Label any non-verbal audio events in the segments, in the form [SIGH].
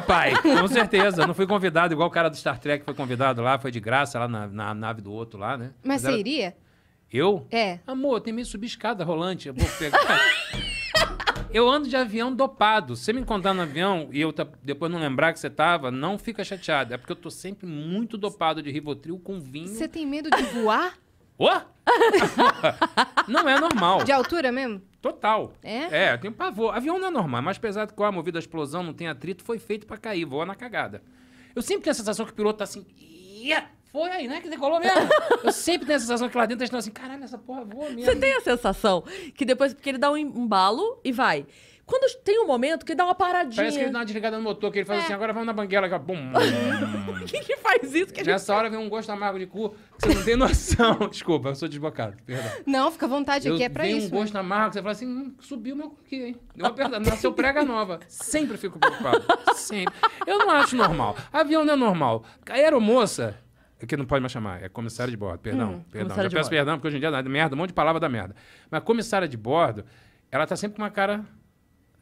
papai. Com certeza. Não fui convidado, igual o cara do Star Trek foi convidado lá, foi de graça lá na, na nave do outro lá, né? Mas, Mas você era... iria? Eu? É. Amor, tem meio subir escada rolante. Eu vou pegar. eu ando de avião dopado. Se você me encontrar no avião e eu tá, depois não lembrar que você tava, não fica chateado. É porque eu tô sempre muito dopado de Rivotril com vinho. Você tem medo de voar? Ô? [LAUGHS] não é normal. De altura mesmo? Total. É? É, eu tenho pavor. Avião não é normal, é mais pesado que o ar movido à explosão, não tem atrito, foi feito para cair, voa na cagada. Eu sempre tenho a sensação que o piloto tá assim. Ia! Foi aí, né? Que decolou mesmo. [LAUGHS] eu sempre tenho a sensação que lá dentro eles estão assim, caralho, essa porra voa mesmo. Você tem a sensação que depois, porque ele dá um embalo e vai. Quando tem um momento que dá uma paradinha. Parece que ele dá uma desligada no motor, que ele faz é. assim, agora vamos na banguela. Que, é bum, bum. [LAUGHS] Quem que faz isso? Que Nessa gente... hora vem um gosto amargo de cu que você não tem noção. [LAUGHS] Desculpa, eu sou desbocado, perdão. Não, fica à vontade aqui, é pra isso. Vem um né? gosto amargo você fala assim, hum, subiu meu cu aqui, hein? Deu uma nasceu prega nova. Sempre fico preocupado, sempre. Eu não acho normal. Avião não é normal. Aeromoça, que não pode mais chamar, é comissária de bordo, perdão, hum, perdão. Já peço bordo. perdão, porque hoje em dia é dá merda, um monte de palavra da merda. Mas comissária de bordo, ela tá sempre com uma cara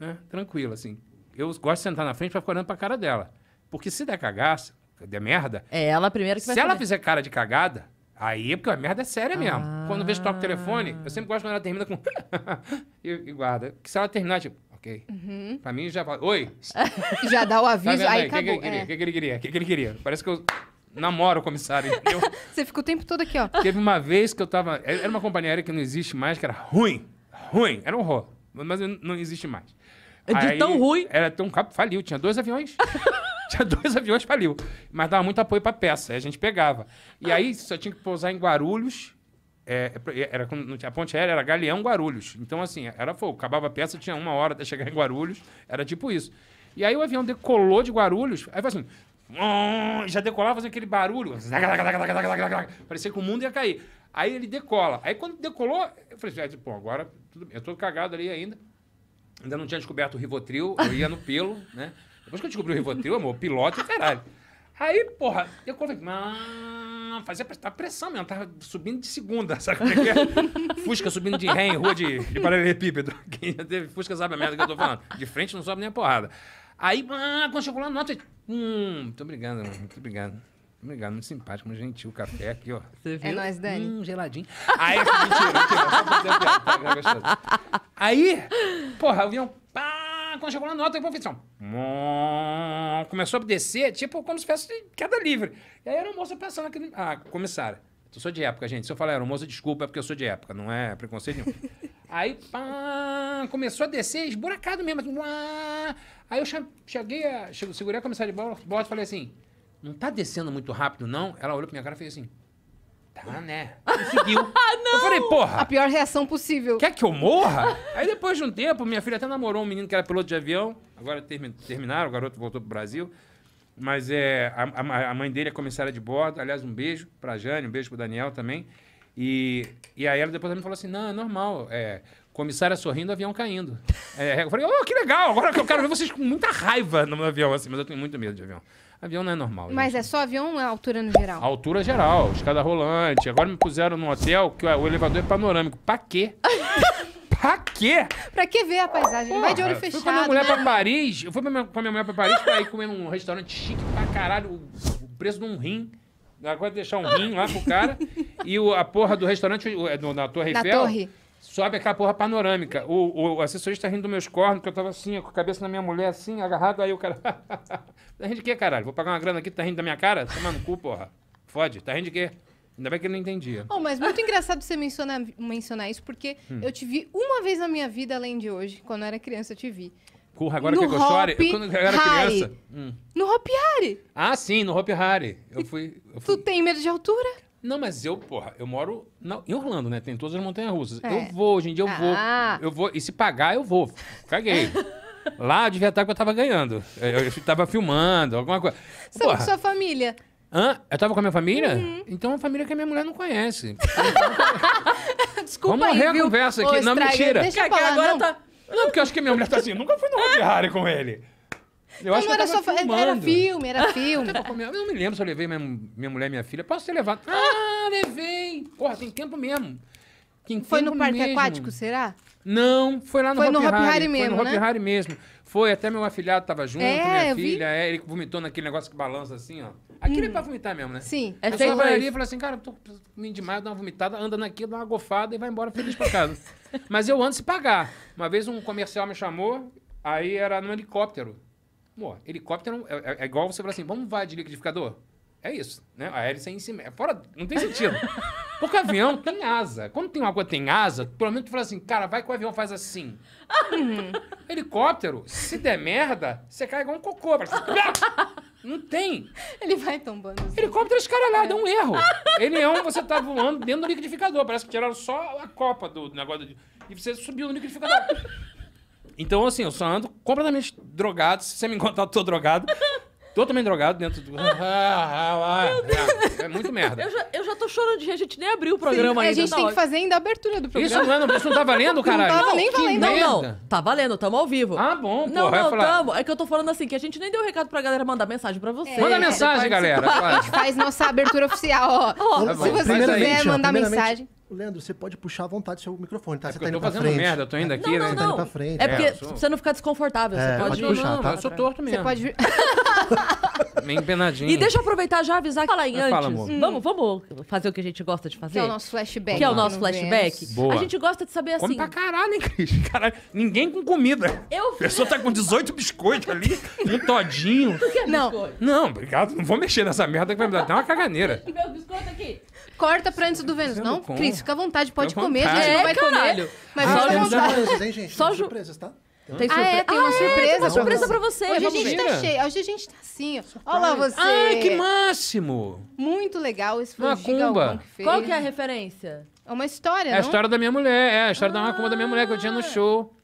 né? Tranquilo, assim. Eu gosto de sentar na frente pra ficar olhando pra cara dela. Porque se der cagaça, der merda. É ela primeiro que vai Se saber. ela fizer cara de cagada, aí é porque a merda é séria ah. mesmo. Quando vejo toca o telefone, eu sempre gosto quando ela termina com. [LAUGHS] e, e, guarda. Porque se ela terminar, tipo, ok. Uhum. Pra mim já fala. Oi! [LAUGHS] já dá o aviso, tá aí, aí acabou. O que, é. que, que ele queria? O que, que ele queria? Parece que eu namoro o comissário, [LAUGHS] Você ficou o tempo todo aqui, ó. Teve uma vez que eu tava. Era uma companhia aérea que não existe mais, que era ruim. Ruim. Era um horror. Mas não existe mais. É de Aí, tão ruim. Era tão faliu. Tinha dois aviões. [LAUGHS] tinha dois aviões, faliu. Mas dava muito apoio pra peça. Aí a gente pegava. E aí só tinha que pousar em Guarulhos. É, é era, a ponte aérea era Galeão Guarulhos. Então, assim, era fogo. Acabava a peça, tinha uma hora até chegar em Guarulhos. Era tipo isso. E aí o avião decolou de Guarulhos. Aí foi assim. Hum", já decolava faz aquele barulho. Parecia que o mundo ia cair. Aí ele decola. Aí quando decolou, eu falei assim, é, pô, tipo, agora tudo bem. eu tô cagado ali ainda. Ainda não tinha descoberto o Rivotril, eu ia no pelo, né? Depois que eu descobri o Rivotril, amor, piloto caralho. Aí, porra, eu falei, mas fazia pressão mesmo, tava subindo de segunda, [LAUGHS] sabe como é que é? Fusca subindo de ré em rua de, de paralelepípedo. [LAUGHS] Quem já teve Fusca sabe a merda que eu tô falando. De frente não sobe nem a porrada. Aí, ah, quando chegou lá, nota, hum, muito obrigado, mano, né? muito obrigado. Obrigado, muito simpático, muito gentil. O Café aqui, ó. Você é viu? É nóis, Dani. Hum, geladinho. Aí, [LAUGHS] mentira, mentira. Só fazer tá, tá, Aí, porra, o avião, pá, quando chegou na nota, eu profissão. Assim, começou a descer, tipo, como se fosse queda livre. E aí, era a moça passando, aqui, ah, comissária, eu sou de época, gente. Se eu falar moça desculpa, é porque eu sou de época, não é preconceito nenhum. [LAUGHS] Aí, pá, começou a descer, esburacado mesmo. Assim, aí eu cheguei, a, segurei a comissária de bordo e falei assim não tá descendo muito rápido, não? Ela olhou pra minha cara e fez assim, tá, né? [LAUGHS] E seguiu. Ah, não! Eu falei, porra! A pior reação possível. Quer que eu morra? Aí depois de um tempo, minha filha até namorou um menino que era piloto de avião. Agora termi terminaram, o garoto voltou pro Brasil. Mas é, a, a, a, mãe dele é comissária de bordo. Aliás, um beijo pra Jane, um beijo pro Daniel também. E, e aí ela depois me falou assim, não, é normal, é... Comissária sorrindo, avião caindo. [LAUGHS] É, eu falei, oh, que legal, agora que eu quero ver vocês com muita raiva no meu avião, assim, mas eu tenho muito medo de avião. Avião não é normal. Mas gente. é só avião ou é altura no geral? Altura geral, escada rolante. Agora me puseram num hotel que o elevador é panorâmico. Pra quê? [LAUGHS] pra quê? Pra que ver a paisagem? Porra, Vai de olho fechado. Eu Fui com minha mulher né? pra Paris. Eu fui pra minha, com minha mulher pra Paris pra ir comer num restaurante chique pra caralho. O, o preço de um rim. Agora deixar um rim lá pro cara. E o, a porra do restaurante o, na é Torre na Eiffel. Torre sobe aquela porra panorâmica. O, o assessor está rindo dos meus cornos, que eu tava assim, com a cabeça na minha mulher, assim, agarrado, aí o cara. [LAUGHS] tá rindo de quê, caralho? Vou pagar uma grana aqui, tá rindo da minha cara? Toma no cu, porra. Fode, tá rindo de quê? Ainda bem que ele não entendia. Oh, mas muito engraçado você mencionar, mencionar isso, porque hum. eu te vi uma vez na minha vida, além de hoje, quando eu era criança, eu te vi. Porra, agora no que eu chore, quando eu era Harry. criança. Hum. No Hopi Hari. Ah, sim, no Hopi Hari. Eu fui, eu fui. Tu tem medo de altura? Não, mas eu, porra, eu moro na, em Orlando, né? Tem todas as montanhas russas. É. Eu vou, hoje em dia eu ah. vou. Eu vou. E se pagar, eu vou. Caguei. [LAUGHS] Lá devia estar que eu tava ganhando. Eu, eu tava filmando, alguma coisa. Você é porra. com sua família. Hã? Eu tava com a minha família? Uhum. Então é uma família que a minha mulher não conhece. [LAUGHS] Desculpa Vamos morrer aí, viu? a conversa aqui. Ô, não, estraga. mentira. Deixa eu falar, agora não. tá... Não, porque eu acho que minha mulher tá assim, nunca fui numa Ferrari com ele. Eu então, não, acho não que era só Era filme, era [LAUGHS] filme. Eu não me lembro se eu levei minha, minha mulher e minha filha. Posso ter levado? Ah, ah levei. Porra, tem tempo mesmo. Tem foi tempo no parque mesmo. aquático, será? Não, foi lá no Foi no Hopi Hari mesmo, Foi no né? Hopi Hari mesmo. Foi, até meu afilhado tava junto, é, minha filha. É, ele vomitou naquele negócio que balança assim, ó. Aquilo é hum. é pra vomitar mesmo, né? Sim. É só vai ali e falei assim, cara, tô meio demais, dá uma vomitada, anda naquilo, dá uma gofada e vai embora feliz pra casa. [LAUGHS] Mas eu ando se pagar. Uma vez um comercial me chamou, aí era no helicóptero. Pô, helicóptero é, é, é, igual você falar assim, vamos voar de liquidificador? É isso, né? A hélice é em cima. É fora, não tem sentido. [LAUGHS] Porque avião tem asa. Quando tem uma coisa tem asa, pelo menos tu fala assim, cara, vai com o avião faz assim. Uhum. Helicóptero, se der merda, você cai igual um cocô. Assim, não tem. Ele vai tombando. Assim. Helicóptero escaralhado, é. um é. erro. Ele é um, você tá voando dentro do liquidificador. Parece que tiraram só a copa do negócio. De... e você subiu no liquidificador. Então, assim, eu só ando completamente drogado. Se você me encontrar, eu tô drogado. [LAUGHS] Totalmente drogado dentro do. é, [LAUGHS] é muito merda. Eu já, eu já tô chorando de rir, a gente nem abriu o programa Sim, ainda. A gente tá tem que fazer ainda a abertura do programa. Isso não, é, isso não tá valendo, caralho? Tá não tá nem valendo. Não, não. Tá valendo, tamo ao vivo. Ah, bom, pô. Não, não, falar... tamo. É que eu tô falando assim, que a gente nem deu recado pra galera mandar mensagem pra você. É, Manda mensagem, galera. A gente faz nossa abertura oficial, ó. Oh, tá se você quiser mandar mensagem. Leandro, você pode puxar à vontade seu microfone, tá? É você tá eu tô fazendo merda, eu tô indo aqui, não, né? Tá não, não. Tá frente. É, é. porque é, sou... você não ficar desconfortável. É, você pode, pode puxar, não, tá? Eu sou torto mesmo. Você pode... [LAUGHS] Meio empenadinho. E deixa eu aproveitar já avisar que fala em antes. Fala, amor. Hum. Vamos, vamos fazer o que a gente gosta de fazer? Que é o nosso flashback. Que é o nosso flashback. Boa. A gente gosta de saber assim... Come pra caralho, hein, Cris? [LAUGHS] Caralho, ninguém com comida. Eu... A pessoa tá com 18 biscoitos ali, um todinho. Tu [LAUGHS] quer é não. biscoito? Não, obrigado. Não vou mexer nessa merda que vai me dar até uma caganeira. Meu biscoito aqui corta pra antes do Vênus. Não, Cris, fica à vontade, pode fica comer, vontade. a gente não é, vai caralho. comer. Mas ah, tem surpresas, hein, gente? Só tem surpresas, tá? Tem, ah, é? tem ah, uma é? surpresa, tem uma surpresa pra você. Hoje a gente tá cheio, hoje a gente tá assim. Olha lá você. Ai, que máximo! Muito legal esse foi Macumba. Que Qual que é a referência? É uma história, É a história da minha mulher, é a história ah. da macumba da minha mulher que eu tinha no show.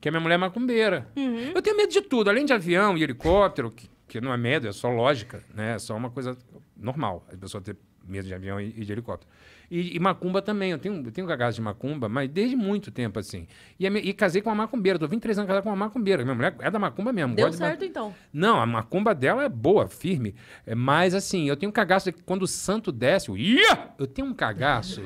Que a minha mulher é macumbeira. Uhum. Eu tenho medo de tudo, além de avião e helicóptero, que, que não é medo, é só lógica, né? É só uma coisa normal. As pessoas ter Medo de avião e, de helicóptero. E, e, macumba também. Eu tenho, eu tenho cagaço de macumba, mas desde muito tempo, assim. E, e casei com uma macumbeira. Tô 23 anos casada com uma macumbeira. Minha mulher é da macumba mesmo. Deu certo, de... então. Não, a macumba dela é boa, firme. É, mas, assim, eu tenho um cagaço de que quando o santo desce, eu, Ia! eu tenho um cagaço.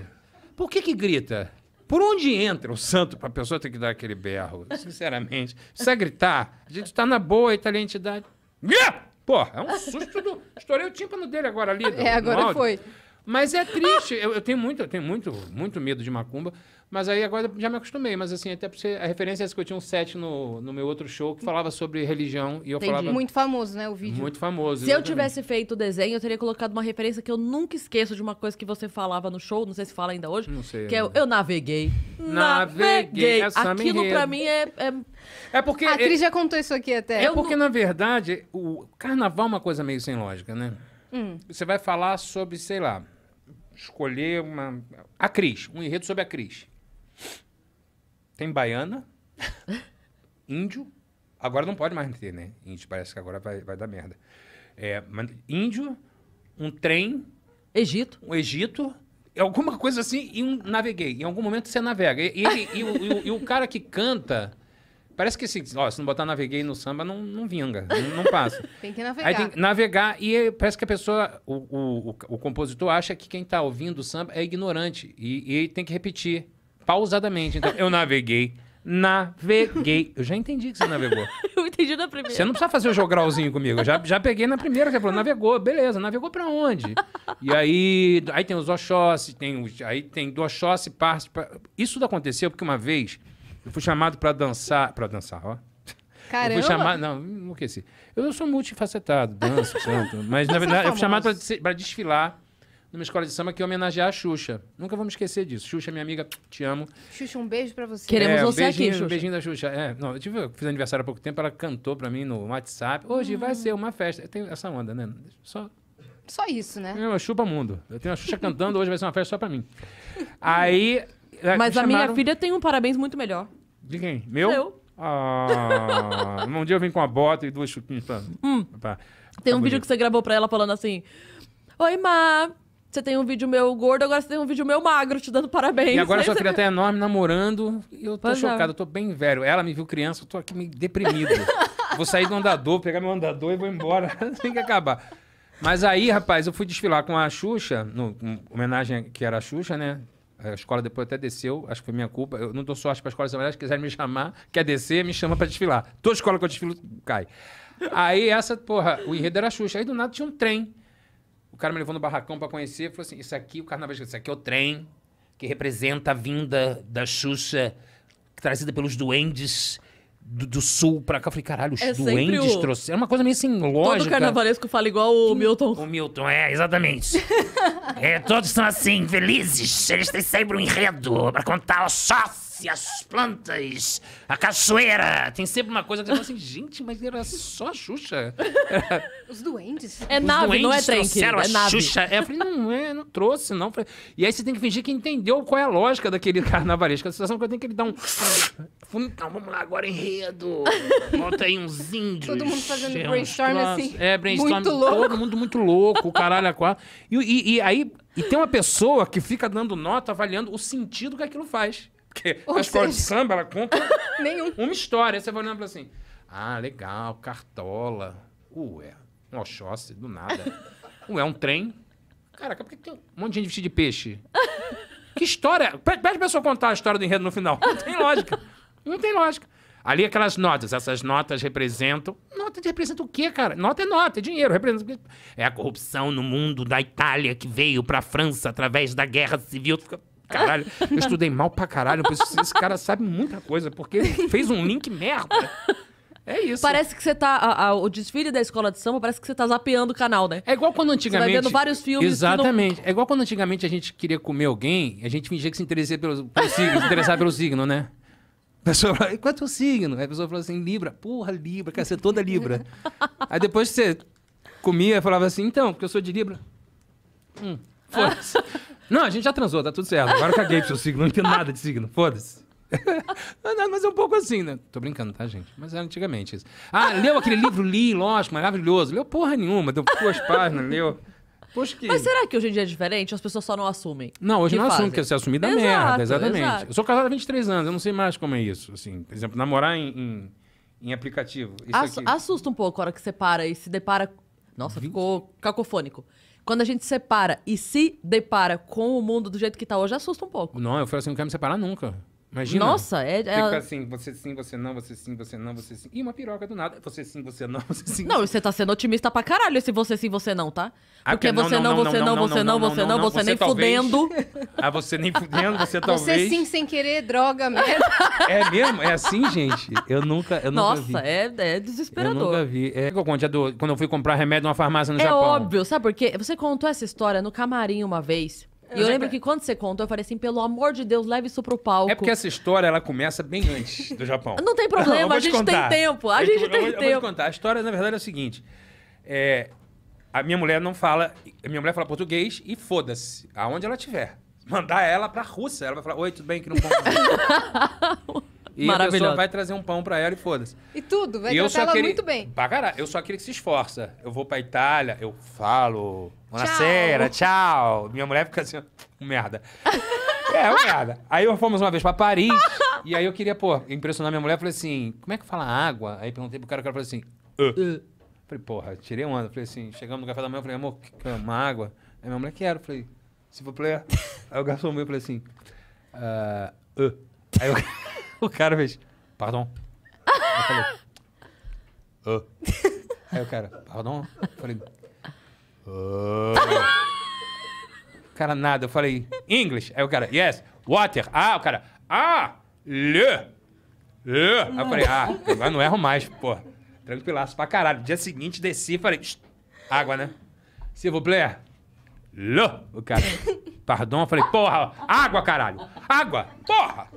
Por que que grita? Por onde entra o santo para a pessoa ter que dar aquele berro? Sinceramente. Precisa gritar. A gente está na boa e tá ali a entidade. Ia! Porra, é um susto do. [LAUGHS] Estourei o tímpano dele agora ali. É, do, é, agora foi. Mas é triste. Eu, eu, tenho muito, eu tenho muito, muito medo de macumba. Mas aí agora já me acostumei, mas assim, até porque a referência é essa que eu tinha um set no, no meu outro show que falava sobre religião e eu Entendi. falava. Muito famoso, né? O vídeo. Muito famoso. Se exatamente. eu tivesse feito o desenho, eu teria colocado uma referência que eu nunca esqueço de uma coisa que você falava no show, não sei se fala ainda hoje. Não sei. Que é eu, eu naveguei. Naveguei. naveguei. Aquilo pra mim é. é... É porque. A atriz é... já contou isso aqui até. É eu porque, não... na verdade, o carnaval é uma coisa meio sem lógica, né? Hum. Você vai falar sobre, sei lá, escolher uma. A Cris, um enredo sobre a Cris. Tem baiana, [LAUGHS] índio. Agora não pode mais ter, né? Índio, parece que agora vai, vai dar merda. É, mas índio, um trem. Egito. Um Egito. Alguma coisa assim, e um naveguei. Em algum momento você navega. E, e, o, e, o, e o cara que canta. Parece que assim, ó, se não botar naveguei no samba, não, não vinga, não, não passa. [LAUGHS] tem que navegar. Aí tem que navegar e parece que a pessoa, o, o, o, o compositor acha que quem está ouvindo o samba é ignorante e, e tem que repetir pausadamente. Então, eu naveguei. Naveguei. Eu já entendi que você navegou. [LAUGHS] eu entendi na primeira. Você não precisa fazer o jogralzinho comigo. Eu já, já peguei na primeira. Você falou, navegou. Beleza, navegou pra onde? E aí, aí tem os Oxóssi, tem os, aí tem do Oxóssi, parte... Isso tudo aconteceu porque uma vez eu fui chamado pra dançar... Pra dançar, ó. Caramba. Eu fui chamado... Não, enlouqueci. Eu sou multifacetado, danço, canto. Mas, na verdade, eu fui chamado pra, pra desfilar numa escola de samba que ia homenagear a Xuxa. Nunca vou me esquecer disso. Xuxa, minha amiga, te amo. Xuxa, um beijo pra você. Queremos é, você beijinho, aqui, Xuxa. Um beijinho da Xuxa. É, não, eu, tive, eu fiz aniversário há pouco tempo, ela cantou pra mim no WhatsApp. Hoje hum. vai ah. ser uma festa. Tem essa onda, né? Só... Só isso, né? Eu, eu chupa mundo. Eu tenho a Xuxa cantando, hoje vai ser uma festa só pra mim. Aí... É, Mas a chamaram... minha filha tem um parabéns muito melhor. De quem? Meu? Eu. Ah, um dia eu vim com uma bota e duas chuquinhas pra... Hum. pra... Tem um vídeo que você gravou pra ela falando assim... Oi, Má, você tem um vídeo meu gordo, agora você tem um vídeo meu magro te dando parabéns. E agora sua filha tá enorme namorando. E eu tô pois chocado, eu tô bem velho. Ela me viu criança, eu tô aqui me deprimido. [LAUGHS] vou sair do andador, pegar meu andador e vou embora. [LAUGHS] tem que acabar. Mas aí, rapaz, eu fui desfilar com a Xuxa, no, homenagem que era a Xuxa, né? A escola depois até desceu, acho que foi minha culpa. Eu não dou sorte para escola, se quiserem me chamar, quer descer, me chama para desfilar. Toda escola que eu desfilo cai. Aí essa, porra, o enredo era a Xuxa. Aí do nada tinha um trem. O cara me levou no barracão para conhecer, falou assim: isso aqui, o carnaval, isso aqui é o trem que representa a vinda da Xuxa, trazida pelos duendes. Do, do, sul pra cá. Eu falei, caralho, os é duendes o... trouxeram. É uma coisa meio assim, lógica. Todo carnavalesco fala igual o Milton. O Milton, é, exatamente. [LAUGHS] é, todos são assim, felizes. Eles têm sempre um enredo pra contar o sócio as plantas, a cachoeira. Tem sempre uma coisa que você fala assim, [LAUGHS] gente, mas era só a Xuxa. [LAUGHS] Os doentes. É Os nave, não é trem. é nave. Xuxa. É, eu falei, não, é, não trouxe, não. E aí você tem que fingir que entendeu qual é a lógica daquele [LAUGHS] carnavalesco. A situação que eu tenho é que ele dar um... Então, vamos lá, agora enredo. Bota aí uns índios. Todo mundo fazendo brainstorm assim. É, brainstorm. Muito todo mundo muito louco, caralho, a E, e, e aí... E tem uma pessoa que fica dando nota, avaliando o sentido que aquilo faz. Porque Ou escola seja... de samba, ela conta [LAUGHS] Nenhum. uma história. Você vai olhando e assim, ah, legal, cartola. Ué, um Oxóssi, do nada. [LAUGHS] Ué, um trem. Caraca, por que tem um monte de gente vestida de peixe? que história? Pede a pessoa contar a história do enredo no final. [LAUGHS] Não tem lógica. Não tem lógica. Ali aquelas notas, essas notas representam. Nota representa o quê, cara? Nota é nota, é dinheiro, representa É a corrupção no mundo da Itália que veio para a França através da guerra civil. Fica caralho. Eu estudei mal pra caralho. esse cara sabe muita coisa, porque fez um link merda. É isso. Parece que você tá. A, a, o desfile da escola de samba parece que você tá zapeando o canal, né? É igual quando antigamente. Você vai vendo vários filmes. Exatamente. Não... É igual quando antigamente a gente queria comer alguém, a gente fingia que se interessava pelo, pelo signo, se interessava pelo signo, né? A pessoa fala, qual é teu signo? Aí a pessoa falou assim, Libra. Porra, Libra, quer ser toda Libra. Aí depois que você comia, falava assim, então, porque eu sou de Libra. Hum, foda não, a gente já transou, tá tudo certo. Agora eu caguei pro seu signo, não entendo nada de signo, foda-se. [LAUGHS] mas é um pouco assim, né? Tô brincando, tá, gente? Mas era antigamente isso. Ah, leu aquele livro, li, lógico, maravilhoso. Leu porra nenhuma, deu duas páginas, leu. Poxa, que... Mas será que hoje em dia é diferente? As pessoas só não assumem? Não, hoje não fazem. assume, porque se assumir dá exato, merda, exatamente. Exato. Eu sou casado há 23 anos, eu não sei mais como é isso. Assim, por exemplo, namorar em, em, em aplicativo. Ass aqui... Assusta um pouco a hora que você para e se depara. Nossa, ficou cacofônico. Quando a gente separa e se depara com o mundo do jeito que tá hoje, assusta um pouco. Não, eu falei assim, não quero me separar nunca. Imagina. Nossa, é. é Fica ela... assim, você sim, você não, você sim, você não, você sim. E uma piroca do nada. Você sim, você não, [LAUGHS] você sim. Não, você tá sendo otimista pra caralho esse você sim, você não, tá? Ah, Porque você não, você não, você não, você não, você nem fudendo. [LAUGHS] Ah, você nem fudendo, você [LAUGHS] talvez. Você sim, sem querer, droga mesmo. É mesmo? É assim, gente? Eu nunca, eu nunca vi. Nossa, é, é desesperador. Eu nunca vi. É, é quando eu fui comprar remédio numa farmácia no é Japão. É óbvio, sabe por quê? Você contou essa história no camarim uma vez. E eu lembro que quando você contou, eu falei assim, pelo amor de Deus, leve isso pro palco. É porque essa história, ela começa bem antes do Japão. Não tem problema, a gente contar. tem tempo. A gente eu, tem eu, tempo. Eu vou te contar. A história, na verdade, é o seguinte. É, a minha mulher não fala... A minha mulher fala português e foda-se. Aonde ela estiver. Mandar ela pra Rússia. Ela vai falar, oi, tudo bem? Que não [LAUGHS] E a pessoa vai trazer um pão para ela e foda-se. E tudo, vai e tratar ela muito bem. Pra caralho, eu sou aquele que se esforça. Eu vou pra Itália, eu falo, na tchau. tchau. Minha mulher fica assim, merda. [LAUGHS] é, um merda. Aí fomos uma vez pra Paris, e aí eu queria, pô, impressionar minha mulher. Falei assim, como é que fala água? Aí perguntei pro cara, o cara falou assim, uh. Falei, porra, tirei um ano. Falei assim, chegamos no café da manhã, falei, amor, é uma água? Aí minha mulher, quero. Falei, se for player. Aí o garçom meu, falei assim, uh, uh. Aí eu... [LAUGHS] [LAUGHS] O cara fez, pardon. Eu falei, oh. Aí o cara, pardon? Eu falei, oh. Cara, nada. Eu falei, English. Aí o cara, yes, water. Ah, o cara, ah, le. Le. Aí eu falei, ah, agora não erro mais, pô. Tranquilaço pra caralho. dia seguinte, desci e falei, água, né? S'il vous plaît. Le. O cara, pardon. Eu falei, porra, água, caralho. Água, porra.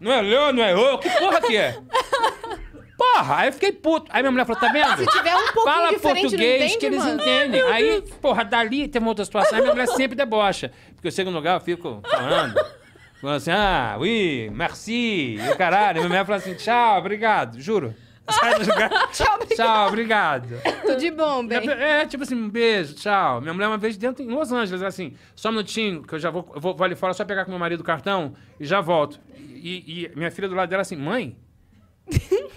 Não é lã, não é o Que porra que é? [LAUGHS] Porra, aí eu fiquei puto. Aí minha mulher falou, tá vendo? Se tiver um pouco Fala português entende, que eles entendem. Aí, porra, dali tem uma outra situação. Aí minha mulher sempre debocha. Porque eu chego no lugar, eu fico falando. Falando assim, ah, oui, merci, e o caralho. Minha mulher fala assim, tchau, obrigado, juro. Sai do lugar. [LAUGHS] tchau, obrigado. Tchau, obrigado. Tudo de bom, é, bem. É, tipo assim, um beijo, tchau. Minha mulher uma vez dentro em Los Angeles, assim, só um minutinho, que eu já vou, eu vou, vou ali fora só pegar com meu marido o cartão e já volto. E, e minha filha do lado dela assim, mãe,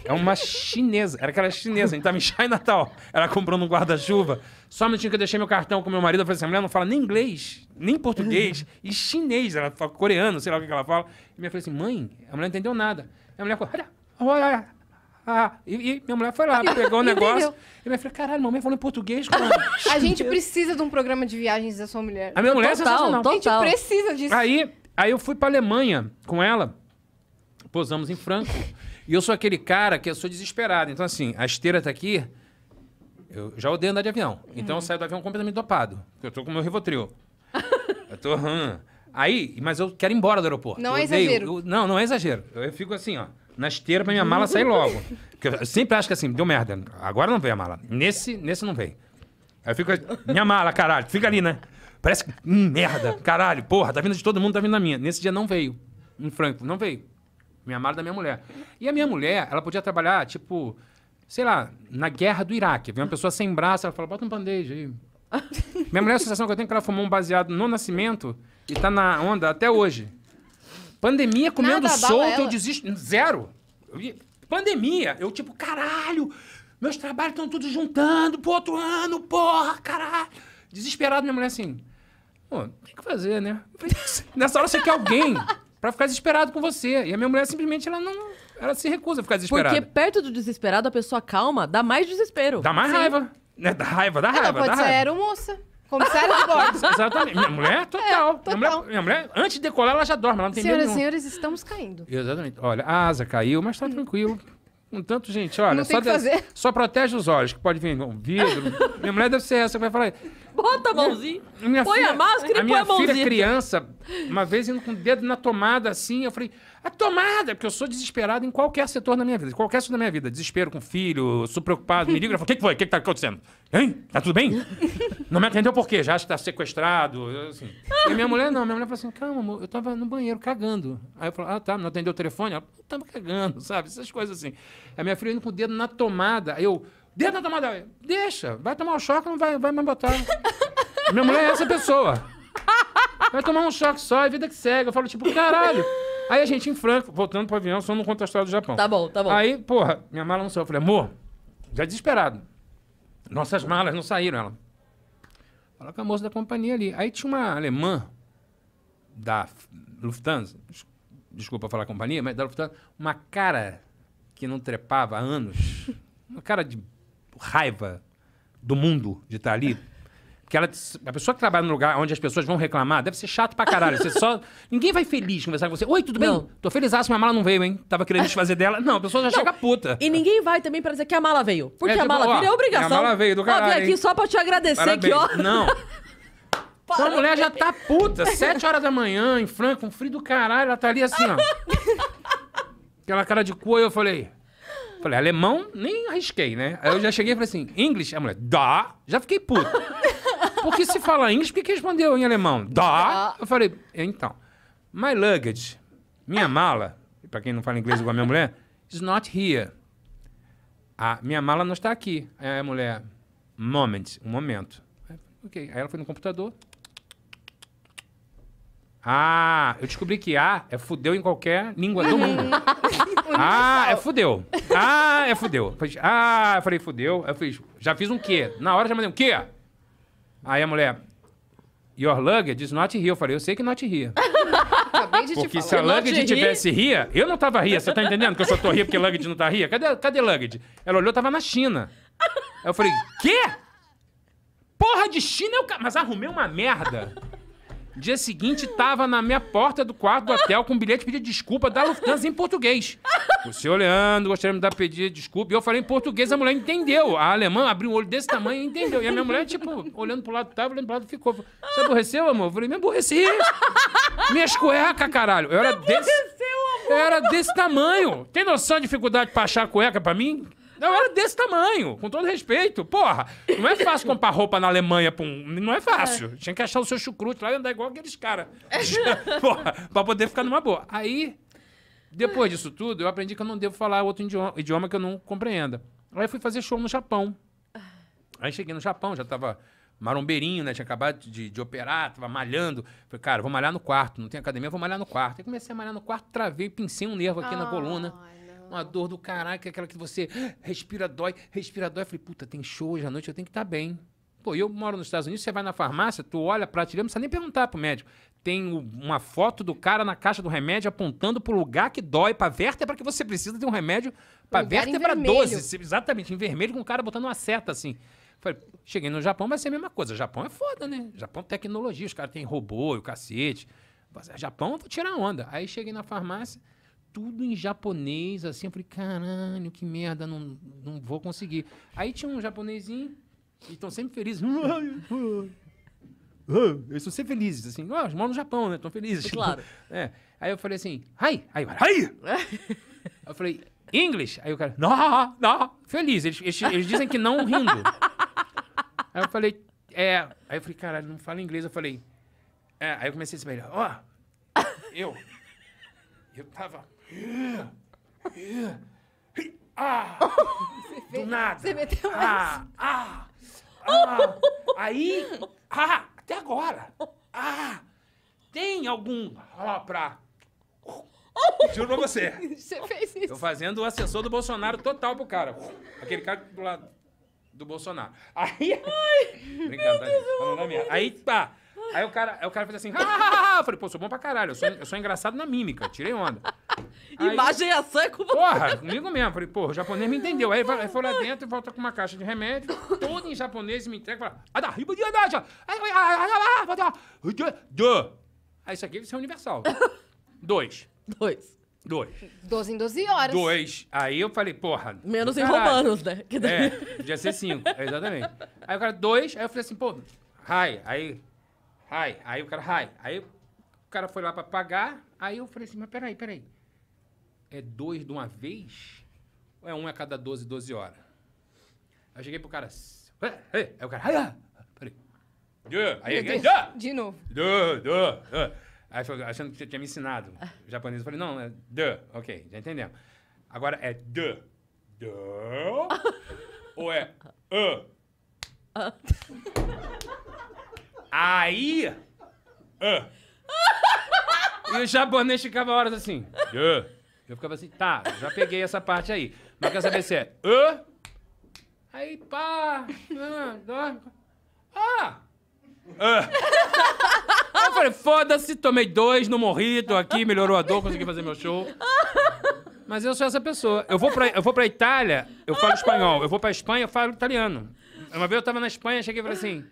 é uma chinesa. Era aquela chinesa, a gente tava em Natal Ela comprou num guarda-chuva. Só um minutinho que eu deixei meu cartão com meu marido. Eu falei assim: a mulher não fala nem inglês, nem português, e chinês. Ela fala coreano, sei lá o que, que ela fala. E minha filha assim: mãe, a mulher não entendeu nada. E a mulher falou: olha, olha, olha. Ah, e, e minha mulher foi lá, pegou o negócio. E minha falou, caralho, mamãe falou em português, cara. a gente precisa de um programa de viagens da sua mulher. A minha mulher é total, é sensacional. Total. A gente precisa disso. Aí, aí eu fui pra Alemanha com ela. Posamos em Franco. e eu sou aquele cara que eu sou desesperado. Então, assim, a esteira tá aqui. Eu já odeio andar de avião. Então hum. eu uhum. saio do avião completamente dopado. Porque eu tô com o meu Rivotril. [LAUGHS] eu tô... Hum. Aí, mas eu quero ir embora do aeroporto. Não eu é exagero. Eu, não, não é exagero. Eu, eu fico assim, ó na esteira pra minha mala sair [LAUGHS] logo. Porque eu sempre acho que assim, deu merda. Agora não veio a mala. Nesse, nesse não veio. Aí eu fico. Assim, minha mala, caralho, fica ali, né? Parece que. Hum, merda, caralho, porra, tá vindo de todo mundo, tá vindo da minha. Nesse dia não veio. Em Franco, não veio. Minha mala da minha mulher. E a minha mulher, ela podia trabalhar, tipo, sei lá, na guerra do Iraque. Vem uma pessoa sem braço, ela fala, bota um bandeja aí. [LAUGHS] minha mulher, a sensação que eu tenho é que ela fumou um baseado no nascimento e tá na onda até hoje. Pandemia comendo Nada, solto, eu desisto. Zero. pandemia, eu tipo, caralho, meus trabalhos estão todos juntando pro outro ano, porra, caralho. Desesperado, minha mulher assim. Pô, tem que fazer, né? Nessa hora você quer alguém para ficar desesperado com você. E a minha mulher simplesmente ela não. Ela se recusa a ficar desesperada. Porque perto do desesperado, a pessoa calma dá mais desespero. Dá mais Sim. raiva. Né? Dá raiva, dá ah, raiva. Ela pode dá ser raiva. aeromoça. Comissário de bordo. [LAUGHS] Exatamente. Minha mulher, é total. É, total. Minha, mulher, minha, mulher, antes de decolar, ela já dorme. Ela não tem Senhoras e senhores, estamos caindo. Exatamente. Olha, a asa caiu, mas tá hum. tranquilo. Um tanto, gente, olha, só, fazer. só protege os olhos, que pode vir um vidro. [LAUGHS] minha mulher deve ser essa que vai falar. Bota a mãozinha. Minha põe filha, a máscara a e põe a mãozinha. Minha filha criança, uma vez indo com o dedo na tomada assim, eu falei, a tomada, porque eu sou desesperado em qualquer setor da minha vida, qualquer setor da minha vida. Desespero com filho, sou preocupado, me liga, e o que, que foi? O que, que tá acontecendo? Hein? Tá tudo bem? [LAUGHS] não me atendeu por quê? Já acho que tá sequestrado, assim. E minha mulher não, minha mulher falou assim, calma, amor, eu tava no banheiro cagando. Aí eu falo, ah, tá, não atendeu o telefone? Ela, tava cagando, [LAUGHS] sabe? Essas coisas assim. A minha filha indo com o dedo na tomada, aí eu... Dentro da tomada. Deixa, vai tomar um choque, não vai, vai me botar. Minha mulher é essa pessoa. Vai tomar um choque só, é vida que segue. Eu falo, tipo, caralho. Aí a gente em Franco, voltando pro avião, só não conta a história do Japão. Tá bom, tá bom. Aí, porra, minha mala não saiu. Eu falei, amor, já é desesperado. Nossas malas não saíram. Ela falou com a moça da companhia ali. Aí tinha uma alemã da Lufthansa, desculpa falar companhia, mas da Lufthansa, uma cara que não trepava há anos. Uma cara de raiva do mundo de estar ali. Porque ela, a pessoa que trabalha num lugar onde as pessoas vão reclamar, deve ser chato pra caralho. Você só, [LAUGHS] ninguém vai feliz conversar com você. Oi, tudo bem? Não. Tô feliz, ah, mas a mala não veio, hein? Tava querendo desfazer dela. Não, a pessoa já não. chega puta. E ninguém vai também pra dizer que a mala veio. Porque é, tipo, a mala veio é obrigação. A mala veio do caralho. Ó, vim aqui hein? só pra te agradecer Parabéns. que, ó. Não. Sua [LAUGHS] a mulher já tá puta, sete horas da manhã, em Franca, um frio do caralho, ela tá ali assim, ó. [LAUGHS] Aquela cara de cu, eu falei, Falei, alemão, nem arrisquei, né? Aí eu já cheguei e falei assim, inglês A mulher, dá. Já fiquei puto. [LAUGHS] Porque se fala inglês, por que, que respondeu em alemão? Dá. Eu falei, então, my luggage, minha ah. mala, pra quem não fala inglês igual a minha mulher, is not here. A minha mala não está aqui. Aí a mulher, moment, um momento. Ok. Aí ela foi no computador, ah, eu descobri que A é fudeu em qualquer língua do uhum. mundo. [LAUGHS] ah, é fudeu. Ah, é fudeu. ah, eu falei, fudeu. Eu fiz, já fiz um quê? Na hora já mandei um quê? Aí a mulher, your luggage is not here. Eu falei, eu sei que not here. [LAUGHS] Acabei de porque te se a luggage tivesse ria, eu não tava ria. Você tá entendendo que eu só tô ria porque luggage não tá ria? Cadê, cadê luggage? Ela olhou, tava na China. Aí eu falei, quê? Porra de China, eu... É mas arrumei uma merda. Dia seguinte, tava na minha porta do quarto do hotel com um bilhete pedindo desculpa da Lufthansa em português. O senhor Leandro gostaria de me dar pedir desculpa. E eu falei em português, a mulher entendeu. A alemã abriu um olho desse tamanho e entendeu. E a minha mulher, tipo, olhando pro lado tava, olhando pro lado ficou. Você aborreceu, amor? Eu falei, me aborreci. Minhas cuecas, caralho. Eu era desse... Amor. Eu era desse tamanho. Tem noção de dificuldade pra achar cueca pra mim? Não, era é desse tamanho, com todo respeito. Porra, não é fácil [LAUGHS] comprar roupa na Alemanha pra um... Não é fácil. É. Tinha que achar o seu chucrute lá e andar igual aqueles caras. É. [LAUGHS] Porra, pra poder ficar numa boa. Aí, depois disso tudo, eu aprendi que eu não devo falar outro idioma, idioma que eu não compreenda. Aí fui fazer show no Japão. Aí cheguei no Japão, já tava marombeirinho, né? Tinha acabado de, de operar, tava malhando. Falei, cara, vou malhar no quarto, não tem academia, vou malhar no quarto. Aí comecei a malhar no quarto, travei, pincei um nervo aqui oh, na coluna. Ai. Uma dor do caralho, que é aquela que você respira, dói, respira, dói. Eu falei, puta, tem show hoje à noite, eu tenho que estar tá bem. Pô, eu moro nos Estados Unidos, você vai na farmácia, tu olha a tirar não precisa nem perguntar pro médico. Tem uma foto do cara na caixa do remédio apontando pro lugar que dói, pra vértebra que você precisa de um remédio pra vértebra é 12. Exatamente, em vermelho, com o cara botando uma seta assim. Falei, cheguei no Japão, vai ser a mesma coisa. Japão é foda, né? Japão Japão tecnologia, os caras têm robô e o cacete. É, Japão, eu vou tirar onda. Aí cheguei na farmácia, tudo em japonês, assim. Eu falei, caralho, que merda, não, não vou conseguir. Aí tinha um japonesinho, e estão sempre felizes. [LAUGHS] Ah, eles são sempre felizes, assim. Oh, eles moram no Japão, né? Estão felizes. É claro. [LAUGHS] É. Aí eu falei assim, hi, aí, hi! [LAUGHS] eu falei, English? Aí o cara, não, não, feliz. Eles, eles, eles dizem que não rindo. aí eu falei, é. Aí eu falei, caralho, não fala inglês. Eu falei, é. Aí eu comecei a se melhorar. Ó, eu. Eu tava ah! Do nada. Você meteu ah, mais. Ah! Ah! ah. Aí, ah, até agora. Ah! Tem algum ah, pra... Juro pra você. Você fez isso. Eu fazendo o assessor do Bolsonaro total pro cara. Aquele cara do lado do Bolsonaro. Aí... Ai, Brincando, tá minha. Aí, pá... Aí o cara, aí o cara fez assim, [LAUGHS] ah, ah, ah! eu falei, pô, sou bom pra caralho, eu sou, eu sou engraçado na mímica, tirei onda. Aí, Imagem a sangue é com você. Porra, comigo mesmo. Falei, porra, o japonês me entendeu. Aí ele foi lá dentro e volta com uma caixa de remédio, todo em japonês e me entrega e fala, ah, riba de Adaja! Ah, ah, aí isso aqui isso é universal. Dois. Dois. Dois. Doze em 12 horas. Dois. Aí eu falei, porra. Menos em romanos, né? Que é, daí... É, podia ser cinco, exatamente. Aí o cara, dois, aí eu falei assim, pô, hi, aí. Hi, aí o cara, hi. Aí o cara foi lá pra pagar, aí eu falei assim, mas peraí, peraí é dois de uma vez? Ou é um a cada 12, 12 horas? Aí eu cheguei pro cara. Aí o cara. Ah, peraí. Aí, aí, de novo. Aí foi achando que tinha me ensinado. O japonês eu falei, não, é ok, já entendemos. Agora é duh, duh, [LAUGHS] ou é uh. Aí, [LAUGHS] E o japonês ficava horas assim, eu ficava assim, tá, já peguei essa parte aí. Mas quer saber se é. Hã? Aí, pá! Ah! ah. Eu falei, foda-se, tomei dois, não morri, tô aqui, melhorou a dor, consegui fazer meu show. Mas eu sou essa pessoa. Eu vou pra, eu vou pra Itália, eu falo espanhol. Eu vou pra Espanha, eu falo italiano. Uma vez eu tava na Espanha, cheguei e falei assim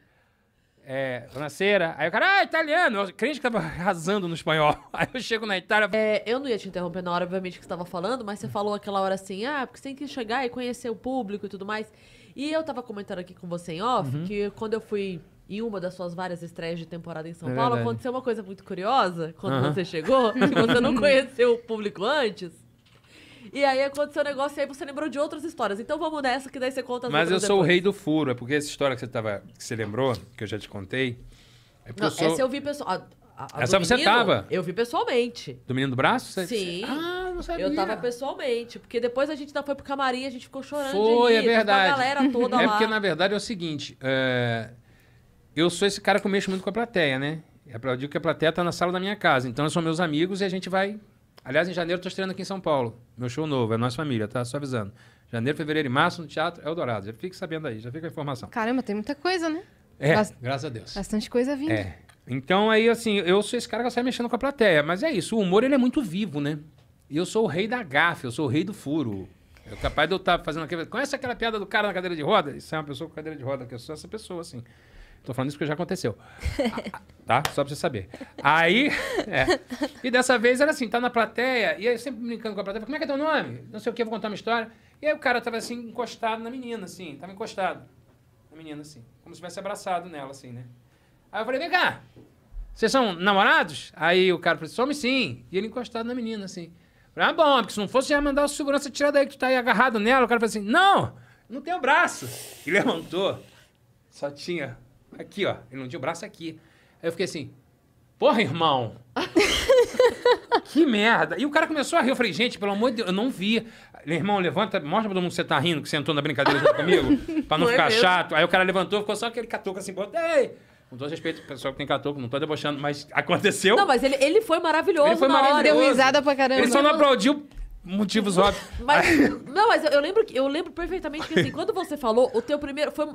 é, franceira. Aí o cara, ah, italiano. Eu crente que tava [LAUGHS] arrasando no espanhol. [LAUGHS] Aí eu chego na Itália. É, eu não ia te interromper na hora, obviamente, que você tava falando, mas você falou aquela hora assim, ah, porque você tem que chegar e conhecer o público e tudo mais. E eu tava comentando aqui com você em off uhum. que quando eu fui em uma das suas várias estreias de temporada em São é Paulo, verdade. aconteceu uma coisa muito curiosa quando uhum. você chegou, que você não [LAUGHS] conheceu o público antes. E aí aconteceu um negócio e aí você lembrou de outras histórias. Então vamos nessa, que daí você conta Mas eu sou depois. o rei do furo, é porque essa história que você, tava, que você lembrou, que eu já te contei. É Não, eu sou... essa eu vi pessoal. A, a Essa você menino, tava? Eu vi pessoalmente. Do menino do braço? Você, Sim. Você... Ah, não sabia. Eu tava pessoalmente. Porque depois a gente ainda foi pro camarim, a gente ficou chorando. Foi, rir, é verdade. A galera toda [LAUGHS] é lá. porque, na verdade, é o seguinte. É... Eu sou esse cara que mexe mexo muito com a plateia, né? É eu digo que a plateia tá na sala da minha casa. Então, são meus amigos e a gente vai Aliás, em janeiro eu estreando aqui em São Paulo. Meu show novo, é Nossa Família, tá? Só avisando. Janeiro, fevereiro e março no Teatro Eldorado. É já fique sabendo aí, já fica a informação. Caramba, tem muita coisa, né? É, Bast... graças a Deus. Bastante coisa vindo. É. Então aí, assim, eu sou esse cara que sai mexendo com a plateia. Mas é isso, o humor ele é muito vivo, né? E eu sou o rei da gafe, eu sou o rei do furo. Eu capaz de eu estar tá fazendo aquela. Conhece aquela piada do cara na cadeira de roda? Isso é uma pessoa com cadeira de roda, que eu sou essa pessoa, assim. Tô falando isso porque já aconteceu. tá? Só pra você saber. Aí. É. E dessa vez era assim, tá na plateia, e aí eu sempre brincando com a plateia, como é que é teu nome? Não sei o que, vou contar uma história. E aí o cara tava assim, encostado na menina, assim, tava encostado. Na menina, assim. Como se tivesse abraçado nela, assim, né? Aí eu falei, vem cá! Vocês são namorados? Aí o cara falou, somos sim. E ele encostado na menina, assim. Falei, ah, bom, porque se não fosse, já ia mandar o segurança tirar daí que tu tá aí agarrado nela. O cara falou assim, não, não tem o braço. E levantou. Só tinha aqui, ó. Ele não tinha o braço aqui. Aí eu fiquei assim, porra, irmão! [LAUGHS] que merda! E o cara começou a rir. Eu falei, gente, pelo amor de Deus, eu não vi. Meu irmão, levanta, mostra pra todo mundo que você tá rindo, que você entrou na brincadeira junto comigo, [LAUGHS] pra não, não é ficar é chato. Aí o cara levantou, ficou só aquele catuco assim, botei Com todo respeito pessoal que tem catuco, não tô debochando, mas aconteceu. Não, mas ele, ele foi maravilhoso. Ele foi maravilhoso. Deu risada pra caramba. Ele só não aplaudiu motivos óbvios. Mas, não, mas eu, eu, lembro eu lembro perfeitamente que assim, quando você falou, o teu primeiro foi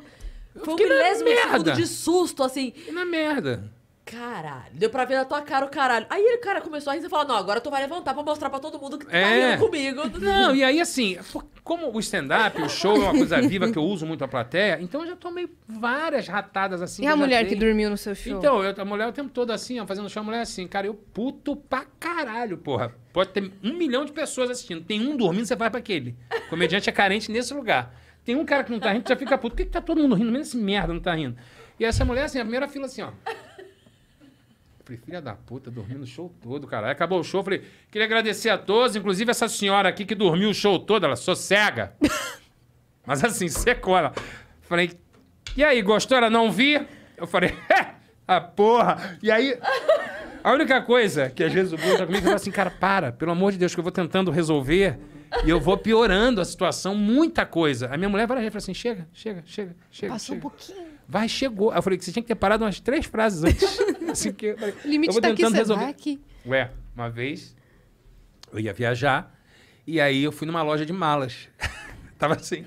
eu Foi um milésimo segundo de susto, assim. E na merda. Caralho, deu pra ver na tua cara o caralho. Aí o cara, começou a rir e falou: Não, agora tu vai levantar pra mostrar pra todo mundo que tu tá é. tá rindo comigo. [LAUGHS] Não, e aí assim, como o stand-up, o show é uma coisa viva que eu uso muito a plateia, então eu já tomei várias ratadas assim. E a mulher que dormiu no seu show? Então, eu, a mulher o tempo todo assim, ó, fazendo show, a mulher é assim, cara, eu puto pra caralho, porra. Pode ter um milhão de pessoas assistindo, tem um dormindo, você vai pra aquele. O comediante é carente nesse lugar. Tem um cara que não tá rindo, já fica puto. Por que, que tá todo mundo rindo? Menos esse merda não tá rindo. E essa mulher, assim, a primeira fila, assim, ó. Falei, filha da puta, dormindo o show todo, cara. Aí acabou o show, falei, queria agradecer a todos, inclusive essa senhora aqui que dormiu o show todo, ela sossega. [LAUGHS] Mas assim, secou ela. Falei, e aí, gostou? Ela não vi? Eu falei, é, a porra. E aí, a única coisa que às vezes o Bruno tá comigo, eu falo assim, cara, para, pelo amor de Deus, que eu vou tentando resolver. E eu vou piorando a situação, muita coisa. A minha mulher vai lá e fala assim: chega, chega, chega, chega. Passou chega. um pouquinho. Vai, chegou. eu falei que você tinha que ter parado umas três frases antes. [LAUGHS] assim, que eu falei, Limite eu tá aqui, resolver. aqui. Ué, uma vez eu ia viajar e aí eu fui numa loja de malas. [LAUGHS] Tava assim.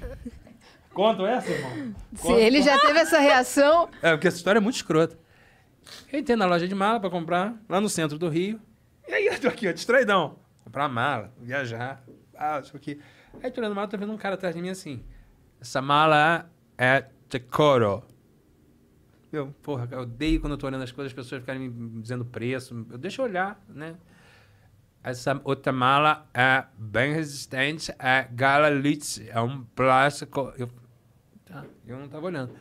Conto essa, irmão? Conto, Se ele conto. já teve essa reação. É, porque essa história é muito escrota. Eu entrei na loja de mala pra comprar, lá no centro do Rio. E aí eu tô aqui, ó, distraidão. Comprar mala, viajar, tal, não sei o quê. Aí tô olhando mal, tô tá vendo um cara atrás de mim assim. Essa mala é Tekoro. Eu, porra, eu odeio quando eu tô olhando as coisas, as pessoas ficarem me dizendo preço. Eu deixo olhar, né? Essa outra mala é bem resistente, é Galalitz, é um plástico. Eu, tá, eu não tava olhando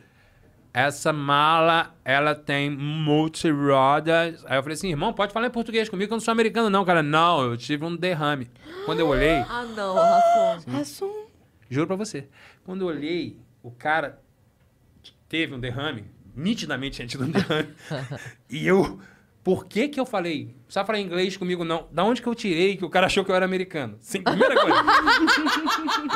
essa mala, ela tem multirodas. Aí eu falei assim, irmão, pode falar em português comigo, que eu não sou americano não, cara. Não, eu tive um derrame. Quando eu olhei... Ah, não, Rassum. Rassum. Juro pra você. Quando eu olhei, o cara teve um derrame, nitidamente tinha tido um derrame. [LAUGHS] e eu por que, que eu falei? Não precisa falar inglês comigo, não. Da onde que eu tirei que o cara achou que eu era americano? Sim, primeira coisa.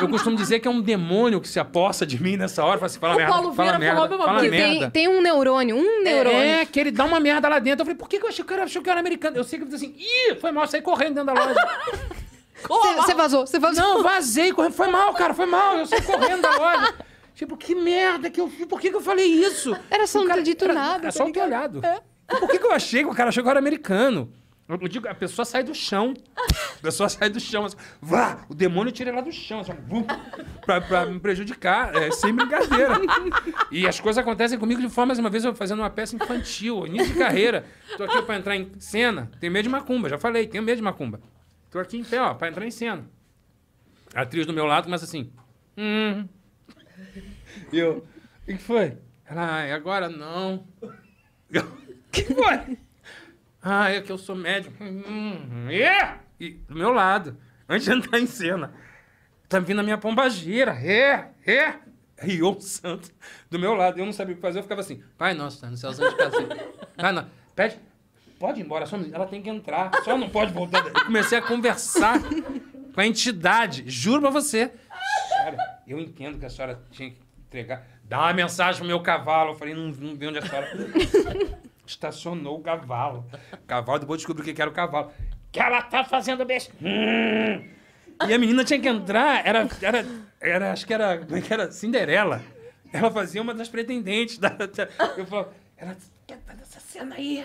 [LAUGHS] eu costumo dizer que é um demônio que se aposta de mim nessa hora. Fala assim, fala o merda, Paulo fala Vira merda, fala merda. Tem, um neurônio, um é, neurônio. É, que ele dá uma merda lá dentro. Eu falei, por que, que eu achei que achou que eu era americano? Eu sei que ele assim, ih, foi mal, saí correndo dentro da loja. Você [LAUGHS] vazou, você vazou. Não, [LAUGHS] vazei, correndo. Foi mal, cara, foi mal. Eu saí correndo da loja. Tipo, que merda que eu fiz? Por que, que eu falei isso? Era só não acredito dito nada. Era só tá um olhado. É. Por que, que eu achei que o cara achou que eu era americano? Eu digo, a pessoa sai do chão. A pessoa sai do chão. Assim, vá! O demônio tira ela do chão. Assim, vum, pra, pra, me prejudicar. É, sem brincadeira. E as coisas acontecem comigo de mais Uma vez eu fazendo uma peça infantil, início de carreira. Tô aqui pra entrar em cena. Tenho medo de macumba. Já falei, tenho medo de macumba. Tô aqui em pé, ó, pra entrar em cena. A atriz do meu lado começa assim. Hum. E eu, o que foi? Ela, ah, agora não. Eu que foi? ah, é que eu sou médico. Hum, hum, é? E do meu lado, antes de entrar em cena. Tá vindo a minha pombagira. É, é. o santo do meu lado. Eu não sabia o que fazer, eu ficava assim. Pai nosso, tá no céu, de casa. Pai nosso. Pede, pode ir embora, só, ela tem que entrar. Só não pode voltar. Eu comecei a conversar com a entidade. Juro pra você. Cara, eu entendo que a senhora tinha que entregar. Dá uma mensagem pro meu cavalo. Eu falei, não, não vi onde a senhora estacionou o cavalo. O cavalo, depois descobriu o que era o cavalo. Que ela tá fazendo besteira. Hum. E a menina tinha que entrar, era, era, era acho que era, como é que era? Cinderela. Ela fazia uma das pretendentes. Da, da eu falo, ela quer fazer essa cena aí.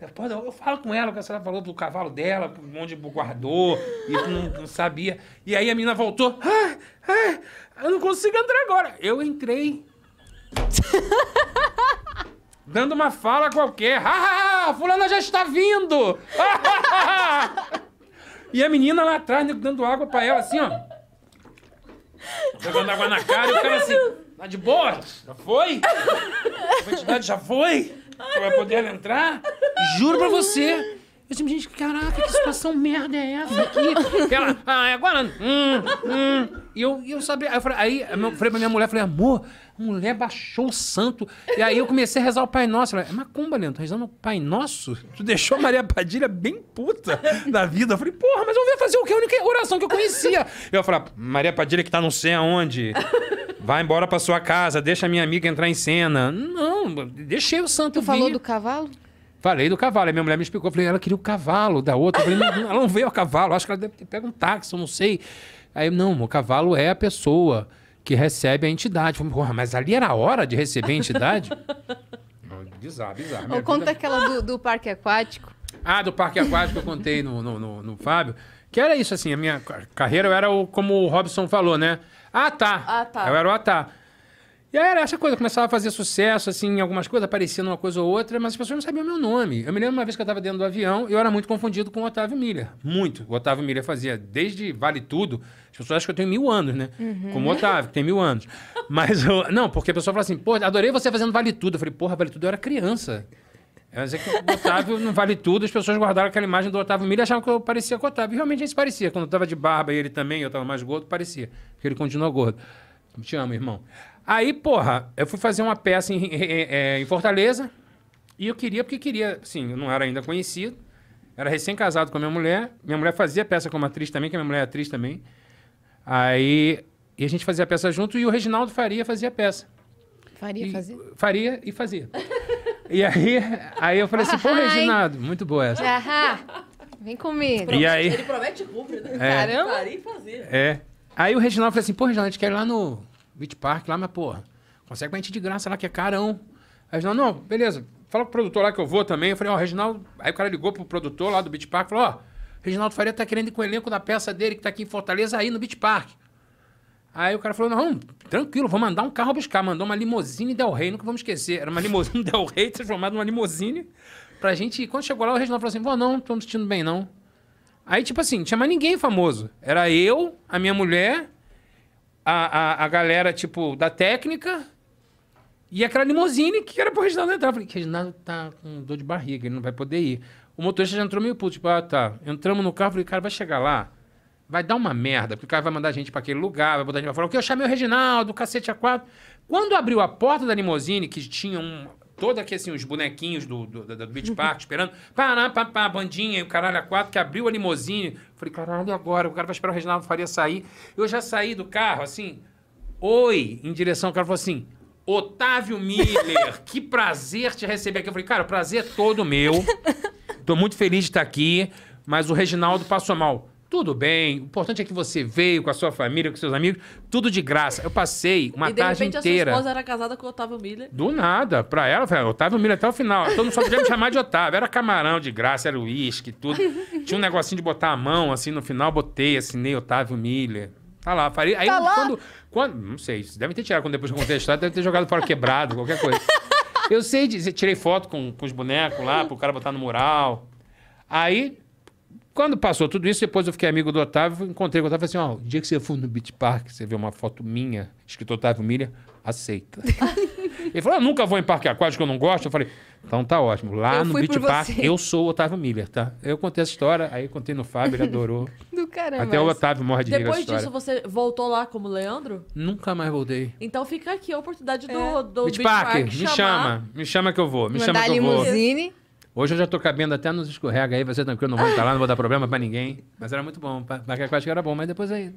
Eu, eu falo com ela, Ela a senhora falou do cavalo dela, onde guardou, e não, não, sabia. E aí a menina voltou. Ah, ah, eu não consigo entrar agora. Eu entrei. [LAUGHS] dando uma fala qualquer. Ah, fulana já está vindo! e a menina lá atrás, dando água para ela, assim, ó. Jogando água na cara e o cara assim, tá de boa? Já foi? A quantidade já foi? Ai, vai poder entrar? Juro pra você. Eu sempre, gente, caraca, que situação merda é essa aqui? Ela, ah, é agora. Hum, hum. E eu, eu sabia. Aí eu falei, aí eu falei pra minha mulher, falei, amor, a mulher baixou o santo. E aí eu comecei a rezar o Pai Nosso. Ela, é macumba, Leandro, tá rezando o Pai Nosso? Tu deixou a Maria Padilha bem puta da vida. Eu falei, porra, mas eu vou fazer o que? A única oração que eu conhecia. Eu falei, Maria Padilha que tá não sei aonde. Vai embora pra sua casa, deixa a minha amiga entrar em cena. Não, deixei o santo. Tu vir. falou do cavalo? Falei do cavalo. Aí minha mulher me explicou. Falei, ela queria o cavalo da outra. Eu falei, não, ela não veio a cavalo. Acho que ela deve ter pego um táxi, eu não sei. Aí, não, o cavalo é a pessoa que recebe a entidade. Falei, porra, mas ali era a hora de receber a entidade? [LAUGHS] bizarro, bizarro. conta vida... aquela do, do, parque aquático. Ah, do parque aquático eu contei no, no, no, no Fábio. Que era isso, assim, a minha carreira eu era o, como o Robson falou, né? Ah, tá. Ah, tá. Eu era o Atá. Ah, tá. E aí era essa coisa, eu começava a fazer sucesso, assim, em algumas coisas, aparecendo uma coisa ou outra, mas as pessoas não sabiam meu nome. Eu me lembro uma vez que eu estava dentro do avião, e eu era muito confundido com o Otávio Miller. Muito. O Otávio Miller fazia desde Vale Tudo. As pessoas acham que eu tenho mil anos, né? Uhum. Como o Otávio, que tem mil anos. [LAUGHS] Mas eu, Não, porque a pessoa fala assim, pô, adorei você fazendo Vale Tudo. Eu falei, porra, Vale Tudo eu era criança. Mas é que o Otávio não vale tudo, as pessoas guardaram aquela imagem do Otávio Miller e achavam que eu parecia com o Otávio. E realmente a gente parecia. Quando eu tava de barba e ele também, eu tava mais gordo, parecia. Porque ele continuou gordo. Te amo, irmão. Aí, porra, eu fui fazer uma peça em, em, em é, Fortaleza e eu queria, porque queria, assim, eu não era ainda conhecido, era recém-casado com a minha mulher, minha mulher fazia peça como atriz também, que a minha mulher é atriz também. Aí, e a gente fazia a peça junto e o Reginaldo Faria fazia a peça. Faria, e, fazia? Faria e fazia. e aí, aí eu falei assim, pô, Reginaldo, muito boa essa. Aham. Vem comigo. e aí... Ele promete e né? É. Caramba. Faria e fazia. É. Aí o Reginaldo falou assim, pô, Reginaldo, a gente quer ir lá no Beach Park lá, mas, porra, consegue gente de graça lá, que é carão. Aí não, não, beleza, fala pro produtor lá que eu vou também. Eu falei, ó, oh, Reginaldo. Aí o cara ligou pro produtor lá do Beach Park falou, ó, oh, Reginaldo Faria tá querendo ir com o elenco da peça dele, que tá aqui em Fortaleza, aí no Beach Park. Aí o cara falou, não, tranquilo, vou mandar um carro buscar. Mandou uma limousine Del Rey, nunca vamos esquecer. Era uma limousine [LAUGHS] Del Rey transformada numa limousine pra gente. Quando chegou lá, o Reginaldo falou assim, vou não, não tô me sentindo bem não. Aí, tipo assim, não tinha mais ninguém famoso. Era eu, a minha mulher a, a, a galera, tipo, da técnica e aquela limusine que era pro Reginaldo entrar. Eu falei, Reginaldo tá com dor de barriga, ele não vai poder ir. O motorista já entrou meio puto, tipo, ah, tá. Entramos no carro, falei, cara, vai chegar lá, vai dar uma merda, porque o cara vai mandar a gente para aquele lugar, vai botar a gente pra falar, o que eu chamei o Reginaldo, cacete a quatro. Quando abriu a porta da limusine, que tinha um, todo aqui, assim, os bonequinhos do, do, do, do Beach Park [LAUGHS] esperando. Pará, pá, bandinha, e o caralho a quatro, que abriu a limousine. Falei, caralho, e agora? O cara vai esperar o Reginaldo Faria sair. Eu já saí do carro, assim, oi, em direção ao cara, falou assim, Otávio Miller, que prazer te receber aqui. Eu falei, cara, o prazer é todo meu. [LAUGHS] Tô muito feliz de estar aqui, mas o Reginaldo passou mal. Tudo bem. O importante é que você veio com a sua família, com seus amigos, tudo de graça. Eu passei uma e tarde repente, inteira. A sua esposa era casada com o Otávio Miller. Do nada. Pra ela, falei, ah, Otávio Miller até o final. Todo mundo só podia me chamar de Otávio. Era camarão de graça, era uísque, tudo. Tinha um negocinho de botar a mão, assim, no final, botei, assinei Otávio Miller. Tá lá, faria. Aí tá lá? Quando, quando. Não sei, deve ter tirado quando depois de contestar, deve ter jogado fora quebrado, qualquer coisa. Eu sei dizer, tirei foto com, com os bonecos lá, pro cara botar no mural. Aí quando passou tudo isso, depois eu fiquei amigo do Otávio, encontrei com o Otávio e falei assim: ó, oh, o dia que você for no Beach Park, você vê uma foto minha, escrito Otávio Milha, aceita. [LAUGHS] Ele falou: eu ah, nunca vou em parque aquático, eu não gosto. Eu falei: então tá ótimo. Lá eu no Beach Park, você. eu sou o Otávio Miller, tá? Eu contei essa história, aí contei no Fábio, ele adorou. [LAUGHS] Do caramba. Até o Otávio morre de Depois disso, você voltou lá como Leandro? Nunca mais voltei. Então fica aqui a oportunidade é. do, do Beach, Beach Park. Park me chamar. chama, me chama que eu vou. Me Mandar chama que eu vou. Hoje eu já tô cabendo até nos escorrega aí, você tranquilo, não vou entrar lá, não vou dar problema pra ninguém. Mas era muito bom. Pra, pra é que era bom, mas depois aí.